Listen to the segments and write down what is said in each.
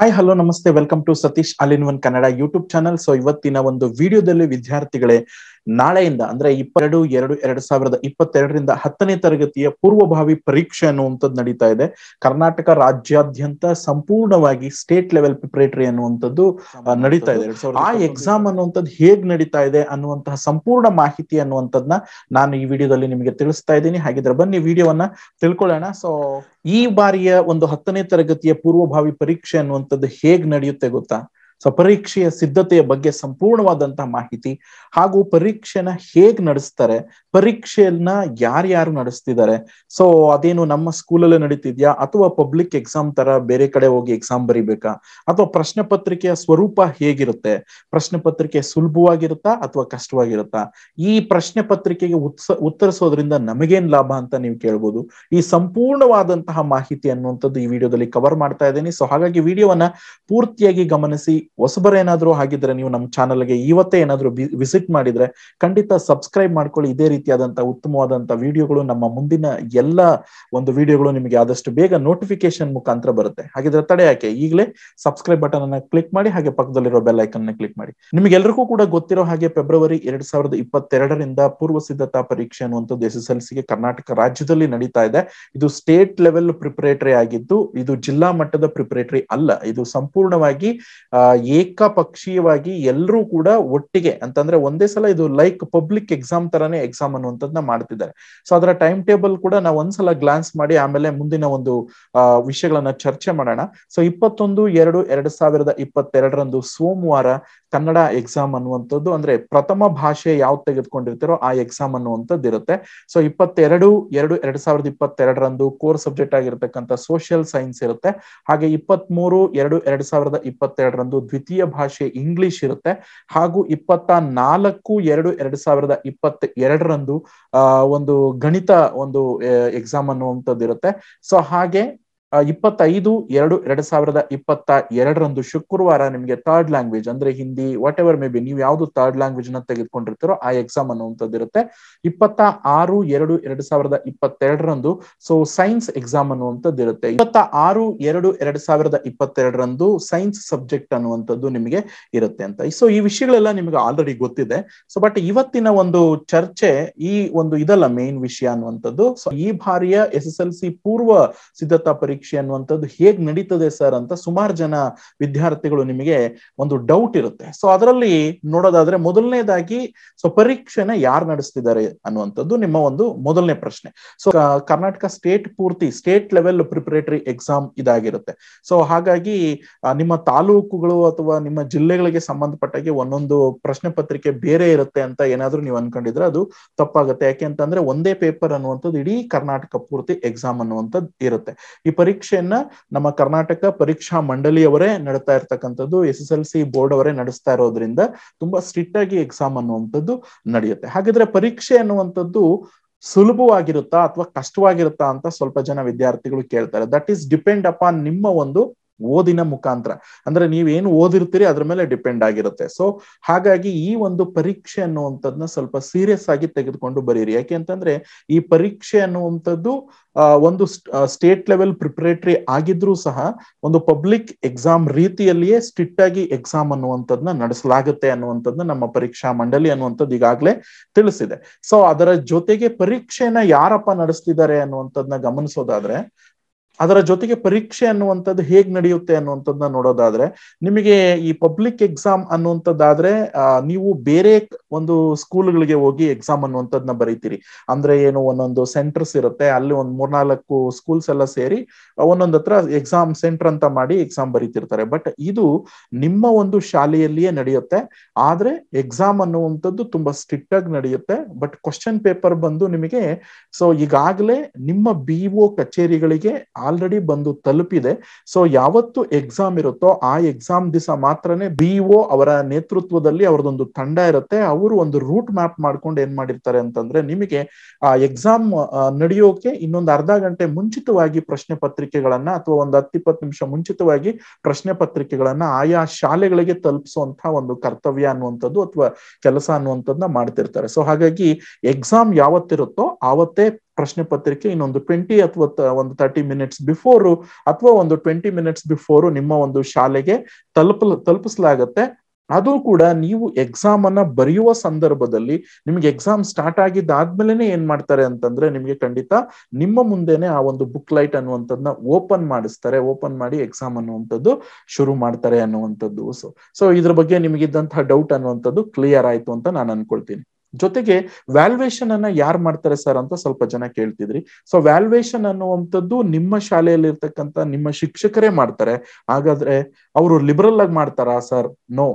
hi hello ನಮಸ್ತೆ welcome to Satish all in one Kannada YouTube channel so ಇವತ್ತಿನ ಒಂದು ವಿಡಿಯೋದಲ್ಲಿ ವಿದ್ಯಾರ್ಥಿಗಳೇ ನಾಳೆಯಿಂದ ಅಂದ್ರೆ ಇಪ್ಪತ್ತೆರಡು ಎರಡು ಎರಡ್ ಸಾವಿರದ ಇಪ್ಪತ್ತೆರಡರಿಂದ ಹತ್ತನೇ ತರಗತಿಯ ಪೂರ್ವಭಾವಿ ಪರೀಕ್ಷೆ ಅನ್ನುವಂಥದ್ದು ನಡೀತಾ ಇದೆ ಕರ್ನಾಟಕ ರಾಜ್ಯಾದ್ಯಂತ ಸಂಪೂರ್ಣವಾಗಿ ಸ್ಟೇಟ್ ಲೆವೆಲ್ ಪ್ರಿಪರೇಟರಿ ಅನ್ನುವಂಥದ್ದು ನಡೀತಾ ಇದೆ ಆ ಎಕ್ಸಾಮ್ ಅನ್ನುವಂಥದ್ದು ಹೇಗ್ ನಡೀತಾ ಇದೆ ಅನ್ನುವಂತಹ ಸಂಪೂರ್ಣ ಮಾಹಿತಿ ಅನ್ನುವಂಥದ್ನ ನಾನು ಈ ವಿಡಿಯೋದಲ್ಲಿ ನಿಮಗೆ ತಿಳಿಸ್ತಾ ಇದ್ದೀನಿ ಹಾಗಿದ್ರೆ ಬನ್ನಿ ವಿಡಿಯೋವನ್ನ ತಿಳ್ಕೊಳ್ಳೋಣ ಸೊ ಈ ಬಾರಿಯ ಒಂದು ಹತ್ತನೇ ತರಗತಿಯ ಪೂರ್ವಭಾವಿ ಪರೀಕ್ಷೆ ಅನ್ನುವಂಥದ್ದು ಹೇಗ್ ನಡೆಯುತ್ತೆ ಗೊತ್ತಾ ಸೊ ಪರೀಕ್ಷೆಯ ಸಿದ್ಧತೆಯ ಬಗ್ಗೆ ಸಂಪೂರ್ಣವಾದಂತಹ ಮಾಹಿತಿ ಹಾಗೂ ಪರೀಕ್ಷೆನ ಹೇಗ್ ನಡೆಸ್ತಾರೆ ಪರೀಕ್ಷೆಯನ್ನ ಯಾರ್ಯಾರು ನಡೆಸ್ತಿದ್ದಾರೆ ಸೊ ಅದೇನು ನಮ್ಮ ಸ್ಕೂಲಲ್ಲೇ ನಡೀತಿದ್ಯಾ ಅಥವಾ ಪಬ್ಲಿಕ್ ಎಕ್ಸಾಮ್ ತರ ಬೇರೆ ಕಡೆ ಹೋಗಿ ಎಕ್ಸಾಮ್ ಬರಿಬೇಕಾ ಅಥವಾ ಪ್ರಶ್ನೆ ಪತ್ರಿಕೆಯ ಸ್ವರೂಪ ಹೇಗಿರುತ್ತೆ ಪ್ರಶ್ನೆ ಪತ್ರಿಕೆ ಸುಲಭವಾಗಿರುತ್ತಾ ಅಥವಾ ಕಷ್ಟವಾಗಿರುತ್ತಾ ಈ ಪ್ರಶ್ನೆ ಪತ್ರಿಕೆಗೆ ಉತ್ಸ ಉತ್ತರಿಸೋದ್ರಿಂದ ನಮಗೇನ್ ಲಾಭ ಅಂತ ನೀವು ಕೇಳ್ಬೋದು ಈ ಸಂಪೂರ್ಣವಾದಂತಹ ಮಾಹಿತಿ ಅನ್ನುವಂಥದ್ದು ಈ ವಿಡಿಯೋದಲ್ಲಿ ಕವರ್ ಮಾಡ್ತಾ ಇದ್ದೀನಿ ಸೊ ಹಾಗಾಗಿ ವಿಡಿಯೋವನ್ನ ಪೂರ್ತಿಯಾಗಿ ಗಮನಿಸಿ ಏನಾದ್ರು ಹಾಗಿದ್ರೆ ನೀವು ನಮ್ಮ ಚಾನಲ್ಗೆ ಇವತ್ತೇ ಏನಾದ್ರೂ ವಿಸಿಟ್ ಮಾಡಿದ್ರೆ ಖಂಡಿತ ಸಬ್ಸ್ಕ್ರೈಬ್ ಮಾಡ್ಕೊಳ್ಳಿ ಇದೇ ರೀತಿಯಾದಂತಹ ಉತ್ತಮವಾದಂತಹ ವಿಡಿಯೋಗಳು ನಮ್ಮ ಮುಂದಿನ ಎಲ್ಲ ಒಂದು ವಿಡಿಯೋಗಳು ನಿಮಗೆ ಆದಷ್ಟು ಬೇಗ ನೋಟಿಫಿಕೇಶನ್ ಮುಖಾಂತರ ಬರುತ್ತೆ ಹಾಗಿದ್ರೆ ತಡೆ ಯಾಕೆ ಈಗಲೇ ಸಬ್ಸ್ಕ್ರೈಬ್ ಬಟನ್ ಅನ್ನ ಕ್ಲಿಕ್ ಮಾಡಿ ಹಾಗೆ ಪಕ್ಕದಲ್ಲಿರೋ ಬೆಲ್ ಐಕನ್ ನ ಕ್ಲಿಕ್ ಮಾಡಿ ನಿಮಗೆಲ್ಲರಿಗೂ ಕೂಡ ಗೊತ್ತಿರೋ ಹಾಗೆ ಫೆಬ್ರವರಿ ಎರಡ್ ಸಾವಿರದ ಇಪ್ಪತ್ತೆರಡರಿಂದ ಪೂರ್ವ ಸಿದ್ಧತಾ ಪರೀಕ್ಷೆ ಅನ್ನುವಂಥದ್ದು ಎಸ್ ಎಸ್ ಎಲ್ ಸಿಗೆ ಕರ್ನಾಟಕ ರಾಜ್ಯದಲ್ಲಿ ನಡೀತಾ ಇದೆ ಇದು ಸ್ಟೇಟ್ ಲೆವೆಲ್ ಪ್ರಿಪರೇಟರಿ ಆಗಿದ್ದು ಇದು ಜಿಲ್ಲಾ ಮಟ್ಟದ ಪ್ರಿಪರೇಟರಿ ಅಲ್ಲ ಇದು ಸಂಪೂರ್ಣವಾಗಿ ಏಕಪಕ್ಷೀಯವಾಗಿ ಎಲ್ಲರೂ ಕೂಡ ಒಟ್ಟಿಗೆ ಅಂತಂದ್ರೆ ಒಂದೇ ಸಲ ಇದು ಲೈಕ್ ಪಬ್ಲಿಕ್ ಎಕ್ಸಾಮ್ ತರನೇ ಎಕ್ಸಾಮ್ ಅನ್ನುವಂಥದ್ದನ್ನ ಮಾಡ್ತಿದ್ದಾರೆ ಸೊ ಅದರ ಟೈಮ್ ಟೇಬಲ್ ಕೂಡ ನಾವು ಒಂದ್ಸಲ ಗ್ಲಾನ್ಸ್ ಮಾಡಿ ಆಮೇಲೆ ಮುಂದಿನ ಒಂದು ವಿಷಯಗಳನ್ನ ಚರ್ಚೆ ಮಾಡೋಣ ಸೊ ಇಪ್ಪತ್ತೊಂದು ಎರಡು ಎರಡ್ ಸಾವಿರದ ಇಪ್ಪತ್ತೆರಡರಂದು ಸೋಮವಾರ ಕನ್ನಡ ಎಕ್ಸಾಮ್ ಅನ್ನುವಂಥದ್ದು ಅಂದ್ರೆ ಪ್ರಥಮ ಭಾಷೆ ಯಾವ್ದು ತೆಗೆದುಕೊಂಡಿರ್ತಾರೋ ಆ ಎಕ್ಸಾಮ್ ಅನ್ನುವಂಥದ್ದು ಇರುತ್ತೆ ಸೊ ಇಪ್ಪತ್ತೆರಡು ಎರಡು ಎರಡ್ ಸಾವಿರದ ಇಪ್ಪತ್ತೆರಡರಂದು ಕೋರ್ ಸಬ್ಜೆಕ್ಟ್ ಆಗಿರ್ತಕ್ಕಂಥ ಸೋಷಿಯಲ್ ಸೈನ್ಸ್ ಇರುತ್ತೆ ಹಾಗೆ ಇಪ್ಪತ್ತ್ ಮೂರು ಎರಡು ಎರಡ್ ಸಾವಿರದ ಇಪ್ಪತ್ತೆರಡರಂದು ದ್ವಿತೀಯ ಭಾಷೆ ಇಂಗ್ಲಿಷ್ ಇರುತ್ತೆ ಹಾಗೂ ಇಪ್ಪತ್ತ ನಾಲ್ಕು ಎರಡು ಎರಡ್ ಸಾವಿರದ ಇಪ್ಪತ್ತ ಎರಡರಂದು ಆ ಒಂದು ಗಣಿತ ಒಂದು ಎಕ್ಸಾಮ್ ಅನ್ನುವಂಥದ್ದು ಇರುತ್ತೆ ಸೊ ಹಾಗೆ ಇಪ್ಪತ್ತೈದು ಎರಡು ಎರಡ್ ಸಾವಿರದ ಇಪ್ಪತ್ತ ಎರಡರಂದು ಶುಕ್ರವಾರ ನಿಮಗೆ ಥರ್ಡ್ ಲ್ಯಾಂಗ್ವೇಜ್ ಅಂದ್ರೆ Hindi whatever may be ನೀವು ಯಾವ್ದು ಥರ್ಡ್ ಲ್ಯಾಂಗ್ವೇಜ್ ನ ತೆಗೆದುಕೊಂಡಿರ್ತೀರೋ ಆ ಎಕ್ಸಾಮ್ ಅನ್ನುವಂಥದ್ದು ಇರುತ್ತೆ ಇಪ್ಪತ್ತ ಆರು ಎರಡು ಎರಡ್ ಸಾವಿರದ ಇಪ್ಪತ್ತೆರಡರಂದು ಸೊ ಸೈನ್ಸ್ ಎಕ್ಸಾಮ್ ಅನ್ನುವಂಥದ್ದು ಇರುತ್ತೆ ಇಪ್ಪತ್ತ ಆರು ಎರಡು ಎರಡ್ ಸಾವಿರದ ಇಪ್ಪತ್ತೆರಡರಂದು ಸೈನ್ಸ್ ಸಬ್ಜೆಕ್ಟ್ ಅನ್ನುವಂಥದ್ದು ನಿಮಗೆ ಇರುತ್ತೆ ಅಂತ ಸೊ ಈ ವಿಷಯಗಳೆಲ್ಲ ನಿಮಗೆ ಆಲ್ರೆಡಿ ಗೊತ್ತಿದೆ ಸೊ ಬಟ್ ಇವತ್ತಿನ ಒಂದು ಚರ್ಚೆ ಈ ಒಂದು ಇದಲ್ಲ ಮೇನ್ ವಿಷಯ ಅನ್ನುವಂಥದ್ದು ಸೊ ಈ ಬಾರಿಯ ಎಸ್ ಎಸ್ ಎಲ್ ಸಿ ಪೂರ್ವ ಸಿದ್ಧತಾ ಪರೀಕ್ಷೆ ಪರೀಕ್ಷೆ ಅನ್ನುವಂಥದ್ದು ಹೇಗ್ ನಡೀತದೆ ಸರ್ ಅಂತ ಸುಮಾರು ಜನ ವಿದ್ಯಾರ್ಥಿಗಳು ನಿಮಗೆ ಒಂದು ಡೌಟ್ ಇರುತ್ತೆ ಸೊ ಅದರಲ್ಲಿ ನೋಡೋದಾದ್ರೆ ಮೊದಲನೇದಾಗಿ ಸೊ ಪರೀಕ್ಷೆನ ಯಾರು ನಡೆಸ್ತಿದ್ದಾರೆ ಅನ್ನುವಂಥದ್ದು ನಿಮ್ಮ ಒಂದು ಮೊದಲನೇ ಪ್ರಶ್ನೆ ಸೊ ಕರ್ನಾಟಕ ಸ್ಟೇಟ್ ಪೂರ್ತಿ ಸ್ಟೇಟ್ ಲೆವೆಲ್ ಪ್ರಿಪರೇಟರಿ ಎಕ್ಸಾಮ್ ಇದಾಗಿರುತ್ತೆ ಸೊ ಹಾಗಾಗಿ ನಿಮ್ಮ ತಾಲೂಕುಗಳು ಅಥವಾ ನಿಮ್ಮ ಜಿಲ್ಲೆಗಳಿಗೆ ಸಂಬಂಧಪಟ್ಟಾಗೆ ಒಂದೊಂದು ಪ್ರಶ್ನೆ ಪತ್ರಿಕೆ ಬೇರೆ ಇರುತ್ತೆ ಅಂತ ಏನಾದ್ರೂ ನೀವು ಅನ್ಕೊಂಡಿದ್ರೆ ಅದು ತಪ್ಪಾಗುತ್ತೆ ಯಾಕೆ ಅಂತಂದ್ರೆ ಒಂದೇ ಪೇಪರ್ ಅನ್ನುವಂಥದ್ದು ಇಡೀ ಕರ್ನಾಟಕ ಪೂರ್ತಿ ಎಕ್ಸಾಮ್ ಅನ್ನುವಂಥದ್ದು ಇರುತ್ತೆ ಈ ಪರೀಕ್ಷೆಯನ್ನ ನಮ್ಮ ಕರ್ನಾಟಕ ಪರೀಕ್ಷಾ ಮಂಡಳಿಯವರೇ ನಡೀತಾ ಇರ್ತಕ್ಕಂಥದ್ದು S S L C board ಅವರೇ ನಡೆಸ್ತಾ ಇರೋದ್ರಿಂದ ತುಂಬಾ ಸ್ಟ್ರಿಕ್ಟ್ ಆಗಿ ಎಕ್ಸಾಮ್ ಅನ್ನುವಂಥದ್ದು ನಡೆಯುತ್ತೆ ಹಾಗಿದ್ರೆ ಪರೀಕ್ಷೆ ಅನ್ನುವಂಥದ್ದು ಸುಲಭವಾಗಿರುತ್ತಾ ಅಥವಾ ಕಷ್ಟವಾಗಿರುತ್ತಾ ಅಂತ ಸ್ವಲ್ಪ ಜನ ವಿದ್ಯಾರ್ಥಿಗಳು ಕೇಳ್ತಾರೆ ದಟ್ ಈಸ್ ಡಿಪೆಂಡ್ ಅಪಾನ್ ನಿಮ್ಮ ಒಂದು ಓದಿನ ಮುಖಾಂತರ ಅಂದ್ರೆ ನೀವೇನು ಓದಿರ್ತೀರಿ ಅದ್ರ ಮೇಲೆ ಡಿಪೆಂಡ್ ಆಗಿರುತ್ತೆ ಸೊ ಹಾಗಾಗಿ ಈ ಒಂದು ಪರೀಕ್ಷೆ ಅನ್ನುವಂಥದ್ನ ಸ್ವಲ್ಪ ಸೀರಿಯಸ್ ಆಗಿ ತೆಗೆದುಕೊಂಡು ಬರೀರಿ ಯಾಕೆ ಅಂತಂದ್ರೆ ಈ ಪರೀಕ್ಷೆ ಅನ್ನುವಂಥದ್ದು ಒಂದು ಸ್ಟೇಟ್ ಲೆವೆಲ್ ಪ್ರಿಪರೇಟರಿ ಆಗಿದ್ರೂ ಸಹ ಒಂದು ಪಬ್ಲಿಕ್ ಎಕ್ಸಾಮ್ ರೀತಿಯಲ್ಲಿಯೇ ಸ್ಟ್ರಿಕ್ಟ್ ಆಗಿ ಎಕ್ಸಾಮ್ ಅನ್ನುವಂಥದ್ನ ನಡೆಸಲಾಗುತ್ತೆ ಅನ್ನುವಂಥದ್ನ ನಮ್ಮ ಪರೀಕ್ಷಾ ಮಂಡಳಿ ಅನ್ನುವಂಥದ್ದು ಈಗಾಗಲೇ ತಿಳಿಸಿದೆ ಸೊ ಅದರ ಜೊತೆಗೆ ಪರೀಕ್ಷೆನ ಯಾರಪ್ಪ ನಡೆಸ್ತಿದ್ದಾರೆ ಅನ್ನುವಂಥದ್ನ ಗಮನಿಸೋದಾದ್ರೆ ಅದರ ಜೊತೆಗೆ ಪರೀಕ್ಷೆ ಅನ್ನುವಂಥದ್ದು ಹೇಗ್ ನಡೆಯುತ್ತೆ ಅನ್ನುವಂಥದ್ದನ್ನ ನೋಡೋದಾದ್ರೆ ನಿಮಗೆ ಈ ಪಬ್ಲಿಕ್ ಎಕ್ಸಾಮ್ ಅನ್ನುವಂಥದ್ದಾದ್ರೆ ನೀವು ಬೇರೆ ಒಂದು ಸ್ಕೂಲ್ಗಳಿಗೆ ಹೋಗಿ ಎಕ್ಸಾಮ್ ಅನ್ನುವಂಥದ್ನ ಬರೀತೀರಿ ಅಂದ್ರೆ ಏನು ಒಂದೊಂದು ಸೆಂಟರ್ಸ್ ಇರುತ್ತೆ ಅಲ್ಲಿ ಒಂದು ಮೂರ್ನಾಲ್ಕು ಸ್ಕೂಲ್ಸ್ ಎಲ್ಲ ಸೇರಿ ಒಂದೊಂದ್ ಹತ್ರ ಎಕ್ಸಾಮ್ ಸೆಂಟರ್ ಅಂತ ಮಾಡಿ ಎಕ್ಸಾಮ್ ಬರೀತಿರ್ತಾರೆ ಬಟ್ ಇದು ನಿಮ್ಮ ಒಂದು ಶಾಲೆಯಲ್ಲಿಯೇ ನಡೆಯುತ್ತೆ ಆದ್ರೆ ಎಕ್ಸಾಮ್ ಅನ್ನುವಂಥದ್ದು ತುಂಬಾ ಸ್ಟ್ರಿಕ್ಟ್ ಆಗಿ ನಡೆಯುತ್ತೆ ಬಟ್ ಕ್ವಶನ್ ಪೇಪರ್ ಬಂದು ನಿಮಗೆ ಸೊ ಈಗಾಗಲೇ ನಿಮ್ಮ ಬಿಒ ಕಚೇರಿಗಳಿಗೆ ಆಲ್ರೆಡಿ ಬಂದು ತಲುಪಿದೆ ಸೊ ಯಾವತ್ತು ಎಕ್ಸಾಮ್ ಇರುತ್ತೋ ಆ ಎಕ್ಸಾಮ್ ದಿವಸ ಮಾತ್ರನೇ ಬಿ ಅವರ ನೇತೃತ್ವದಲ್ಲಿ ಅವರದೊಂದು ತಂಡ ಇರುತ್ತೆ ಅವರು ಒಂದು ರೂಟ್ ಮ್ಯಾಪ್ ಮಾಡ್ಕೊಂಡು ಏನ್ ಮಾಡಿರ್ತಾರೆ ಅಂತಂದ್ರೆ ನಿಮಗೆ ಆ ಎಕ್ಸಾಮ್ ನಡೆಯೋಕೆ ಇನ್ನೊಂದು ಅರ್ಧ ಗಂಟೆ ಮುಂಚಿತವಾಗಿ ಪ್ರಶ್ನೆ ಪತ್ರಿಕೆಗಳನ್ನ ಅಥವಾ ಒಂದು ಹತ್ತಿಪ್ಪತ್ತು ನಿಮಿಷ ಮುಂಚಿತವಾಗಿ ಪ್ರಶ್ನೆ ಪತ್ರಿಕೆಗಳನ್ನ ಆಯಾ ಶಾಲೆಗಳಿಗೆ ತಲುಪಿಸುವಂತಹ ಒಂದು ಕರ್ತವ್ಯ ಅನ್ನುವಂಥದ್ದು ಅಥವಾ ಕೆಲಸ ಅನ್ನುವಂಥದ್ದನ್ನ ಮಾಡ್ತಿರ್ತಾರೆ ಸೊ ಹಾಗಾಗಿ ಎಕ್ಸಾಮ್ ಯಾವತ್ತಿರುತ್ತೋ ಆವತ್ತೇ ಪ್ರಶ್ನೆ ಪತ್ರಿಕೆ ಇನ್ನೊಂದು ಟ್ವೆಂಟಿ ಅಥವಾ ಒಂದು ತರ್ಟಿ ಮಿನಿಟ್ಸ್ ಬಿಫೋರು ಅಥವಾ ಒಂದು ಟ್ವೆಂಟಿ ಮಿನಿಟ್ಸ್ ಬಿಫೋರು ನಿಮ್ಮ ಒಂದು ಶಾಲೆಗೆ ತಲುಪ ತಲುಪಿಸಲಾಗತ್ತೆ ಅದು ಕೂಡ ನೀವು ಎಕ್ಸಾಮ್ ಅನ್ನ ಬರೆಯುವ ಸಂದರ್ಭದಲ್ಲಿ ನಿಮ್ಗೆ ಎಕ್ಸಾಮ್ ಸ್ಟಾರ್ಟ್ ಆಗಿದ್ದಾದ್ಮೇಲೆ ಏನ್ ಮಾಡ್ತಾರೆ ಅಂತಂದ್ರೆ ನಿಮ್ಗೆ ಖಂಡಿತ ನಿಮ್ಮ ಮುಂದೆನೆ ಆ ಒಂದು ಬುಕ್ ಲೈಟ್ ಅನ್ನುವಂಥದ್ದನ್ನ ಓಪನ್ ಮಾಡಿಸ್ತಾರೆ ಓಪನ್ ಮಾಡಿ ಎಕ್ಸಾಮ್ ಅನ್ನುವಂಥದ್ದು ಶುರು ಮಾಡ್ತಾರೆ ಅನ್ನುವಂಥದ್ದು ಸೊ ಸೊ ಇದ್ರ ಬಗ್ಗೆ ನಿಮ್ಗಿದ್ದಂತಹ ಡೌಟ್ ಅನ್ನುವಂಥದ್ದು ಕ್ಲಿಯರ್ ಆಯ್ತು ಅಂತ ನಾನು ಅನ್ಕೊಳ್ತೀನಿ ಜೊತೆಗೆ ವ್ಯಾಲ್ಯೂಯೇಷನ್ ಅನ್ನ ಯಾರು ಮಾಡ್ತಾರೆ ಸರ್ ಅಂತ ಸ್ವಲ್ಪ ಜನ ಕೇಳ್ತಿದ್ರಿ ಸೊ ವ್ಯಾಲ್ಯೂಯೇಷನ್ ಅನ್ನುವಂಥದ್ದು ನಿಮ್ಮ ಶಾಲೆಯಲ್ಲಿ ಇರ್ತಕ್ಕಂತ ನಿಮ್ಮ ಶಿಕ್ಷಕರೇ ಮಾಡ್ತಾರೆ ಹಾಗಾದ್ರೆ ಅವರು ಲಿಬರಲ್ ಆಗಿ ಮಾಡ್ತಾರಾ ಸರ್ ನೋ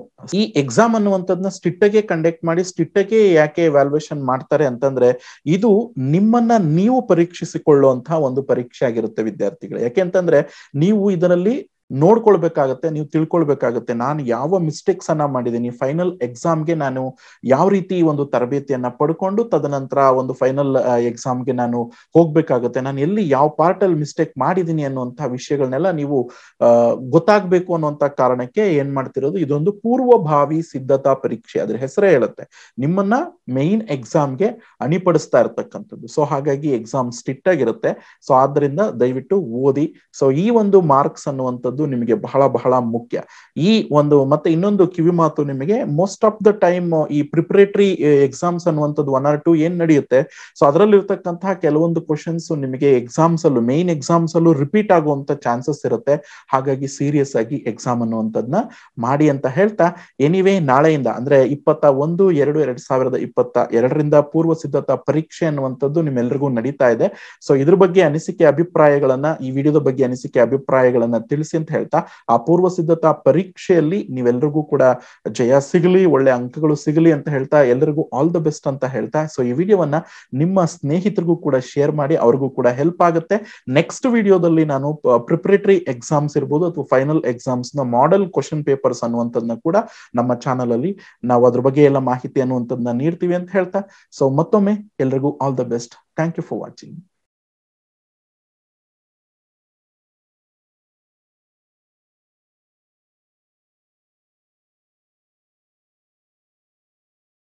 ಈ ಎಕ್ಸಾಮ್ ಅನ್ನುವಂಥದ್ನ ಸ್ಟಿಟ್ಟಗೆ ಕಂಡಕ್ಟ್ ಮಾಡಿ ಸ್ಟಿಟ್ಟಗೆ ಯಾಕೆ ವ್ಯಾಲ್ಯೂಯೇಷನ್ ಮಾಡ್ತಾರೆ ಅಂತಂದ್ರೆ ಇದು ನಿಮ್ಮನ್ನ ನೀವು ಪರೀಕ್ಷಿಸಿಕೊಳ್ಳುವಂತಹ ಒಂದು ಪರೀಕ್ಷೆ ಆಗಿರುತ್ತೆ ವಿದ್ಯಾರ್ಥಿಗಳು ಯಾಕೆ ಅಂತಂದ್ರೆ ನೀವು ಇದರಲ್ಲಿ ನೋಡ್ಕೊಳ್ಬೇಕಾಗತ್ತೆ ನೀವು ತಿಳ್ಕೊಳ್ಬೇಕಾಗತ್ತೆ ನಾನು ಯಾವ ಮಿಸ್ಟೇಕ್ಸ್ ಅನ್ನ ಮಾಡಿದ್ದೀನಿ ಫೈನಲ್ ಎಕ್ಸಾಮ್ಗೆ ನಾನು ಯಾವ ರೀತಿ ಒಂದು ತರಬೇತಿಯನ್ನ ಪಡ್ಕೊಂಡು ತದನಂತರ ಒಂದು ಫೈನಲ್ ಎಕ್ಸಾಮ್ಗೆ ನಾನು ಹೋಗ್ಬೇಕಾಗತ್ತೆ ನಾನು ಎಲ್ಲಿ ಯಾವ ಪಾರ್ಟ್ ಅಲ್ಲಿ ಮಿಸ್ಟೇಕ್ ಮಾಡಿದೀನಿ ಅನ್ನುವಂತಹ ವಿಷಯಗಳನ್ನೆಲ್ಲ ನೀವು ಗೊತ್ತಾಗ್ಬೇಕು ಅನ್ನುವಂತ ಕಾರಣಕ್ಕೆ ಏನ್ ಮಾಡ್ತಿರೋದು ಇದೊಂದು ಪೂರ್ವಭಾವಿ ಸಿದ್ಧತಾ ಪರೀಕ್ಷೆ ಅದ್ರ ಹೆಸರೇ ಹೇಳುತ್ತೆ ನಿಮ್ಮನ್ನ ಮೇನ್ ಎಕ್ಸಾಮ್ಗೆ ಅಣಿಪಡಿಸ್ತಾ ಇರತಕ್ಕಂಥದ್ದು ಸೊ ಹಾಗಾಗಿ ಎಕ್ಸಾಮ್ ಸ್ಟಿಟ್ ಆಗಿರುತ್ತೆ ಸೊ ಆದ್ರಿಂದ ದಯವಿಟ್ಟು ಓದಿ ಸೊ ಈ ಒಂದು ಮಾರ್ಕ್ಸ್ ಅನ್ನುವಂಥದ್ದು ನಿಮಗೆ ಬಹಳ ಬಹಳ ಮುಖ್ಯ ಈ ಒಂದು ಮತ್ತೆ ಇನ್ನೊಂದು ಕಿವಿ ಮಾತು ನಿಮಗೆ ಮೋಸ್ಟ್ ಆಫ್ ದ ಟೈಮ್ ಈ ಪ್ರಿಪರೇಟರಿ ಎಕ್ಸಾಮ್ಸ್ ಅನ್ನುವಂಥದ್ದು ಒನ್ ಆರ್ ಟು ಏನ್ ನಡೆಯುತ್ತೆ ಸೊ ಅದರಲ್ಲಿ ಇರ್ತಕ್ಕಂತಹ ಕೆಲವೊಂದು ಕ್ವಶನ್ಸ್ ನಿಮಗೆ ಎಕ್ಸಾಮ್ಸ್ ಅಲ್ಲೂ ಮೇನ್ ಎಕ್ಸಾಮ್ಸ್ ಅಲ್ಲೂ ರಿಪೀಟ್ ಆಗುವಂತ ಚಾನ್ಸಸ್ ಇರುತ್ತೆ ಹಾಗಾಗಿ ಸೀರಿಯಸ್ ಆಗಿ ಎಕ್ಸಾಮ್ ಅನ್ನುವಂಥದ್ನ ಮಾಡಿ ಅಂತ ಹೇಳ್ತಾ ಎನಿವೇ ನಾಳೆಯಿಂದ ಅಂದ್ರೆ ಇಪ್ಪತ್ತ ಒಂದು ಎರಡು ಎರಡ್ ಸಾವಿರದ ಇಪ್ಪತ್ತ ಎರಡರಿಂದ ಪೂರ್ವ ಸಿದ್ಧತಾ ಪರೀಕ್ಷೆ ಅನ್ನುವಂಥದ್ದು ನಿಮ್ಮೆಲ್ಲರಿಗೂ ನಡೀತಾ ಇದೆ ಸೊ ಇದ್ರ ಬಗ್ಗೆ ಅನಿಸಿಕೆ ಅಭಿಪ್ರಾಯಗಳನ್ನ ಈ ವಿಡಿಯೋದ ಬಗ್ಗೆ ಅನಿಸಿಕೆ ಅಭಿಪ್ರಾಯಗಳನ್ನ ತಿಳಿಸಿ ಅಂತ ಹೇಳ್ತಾ ಆ ಪೂರ್ವ ಸಿದ್ಧತಾ ಪರೀಕ್ಷೆಯಲ್ಲಿ ನೀವೆಲ್ಲರಿಗೂ ಕೂಡ ಜಯ ಸಿಗಲಿ ಒಳ್ಳೆ ಅಂಕಗಳು ಸಿಗಲಿ ಅಂತ ಹೇಳ್ತಾ ಎಲ್ಲರಿಗೂ ಆಲ್ ದ ಬೆಸ್ಟ್ ಅಂತ ಹೇಳ್ತಾ ಸೊ ಈ ವಿಡಿಯೋವನ್ನ ನಿಮ್ಮ ಸ್ನೇಹಿತರಿಗೂ ಕೂಡ ಶೇರ್ ಮಾಡಿ ಅವ್ರಿಗೂ ಕೂಡ ಹೆಲ್ಪ್ ಆಗುತ್ತೆ ನೆಕ್ಸ್ಟ್ ವಿಡಿಯೋದಲ್ಲಿ ನಾನು ಪ್ರಿಪರೇಟರಿ ಎಕ್ಸಾಮ್ಸ್ ಇರ್ಬೋದು ಅಥವಾ ಫೈನಲ್ ಎಕ್ಸಾಮ್ಸ್ ನ ಮಾಡೆಲ್ ಕ್ವಶನ್ ಪೇಪರ್ಸ್ ಅನ್ನುವಂಥದ್ನ ಕೂಡ ನಮ್ಮ ಚಾನಲ್ ಅಲ್ಲಿ ನಾವು ಅದ್ರ ಬಗ್ಗೆ ಎಲ್ಲ ಮಾಹಿತಿ ಅನ್ನುವಂಥದ್ನ ನೀಡ್ತೀವಿ ಅಂತ ಹೇಳ್ತಾ ಸೊ ಮತ್ತೊಮ್ಮೆ ಎಲ್ರಿಗೂ all the best thank you for watching